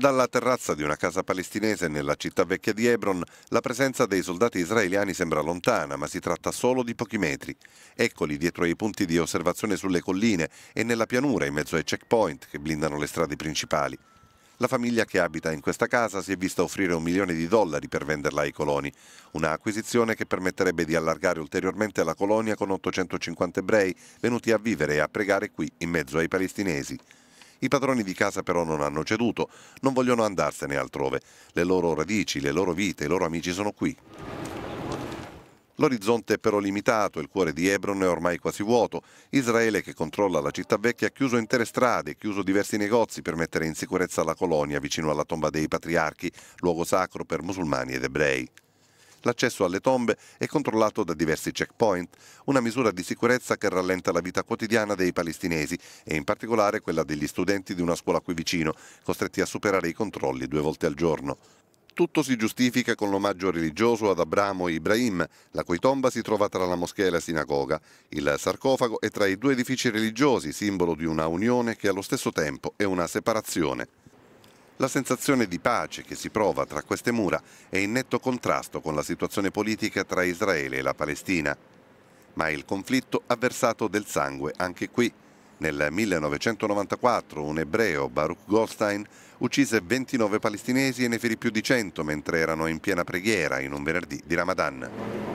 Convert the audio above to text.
Dalla terrazza di una casa palestinese nella città vecchia di Hebron la presenza dei soldati israeliani sembra lontana, ma si tratta solo di pochi metri. Eccoli dietro ai punti di osservazione sulle colline e nella pianura in mezzo ai checkpoint che blindano le strade principali. La famiglia che abita in questa casa si è vista offrire un milione di dollari per venderla ai coloni, una acquisizione che permetterebbe di allargare ulteriormente la colonia con 850 ebrei venuti a vivere e a pregare qui in mezzo ai palestinesi. I padroni di casa però non hanno ceduto, non vogliono andarsene altrove. Le loro radici, le loro vite, i loro amici sono qui. L'orizzonte è però limitato, il cuore di Hebron è ormai quasi vuoto. Israele, che controlla la città vecchia, ha chiuso intere strade, ha chiuso diversi negozi per mettere in sicurezza la colonia vicino alla tomba dei patriarchi, luogo sacro per musulmani ed ebrei. L'accesso alle tombe è controllato da diversi checkpoint, una misura di sicurezza che rallenta la vita quotidiana dei palestinesi e in particolare quella degli studenti di una scuola qui vicino, costretti a superare i controlli due volte al giorno. Tutto si giustifica con l'omaggio religioso ad Abramo e Ibrahim, la cui tomba si trova tra la moschea e la sinagoga. Il sarcofago è tra i due edifici religiosi, simbolo di una unione che allo stesso tempo è una separazione. La sensazione di pace che si prova tra queste mura è in netto contrasto con la situazione politica tra Israele e la Palestina. Ma il conflitto ha versato del sangue anche qui. Nel 1994 un ebreo, Baruch Goldstein, uccise 29 palestinesi e ne ferì più di 100 mentre erano in piena preghiera in un venerdì di Ramadan.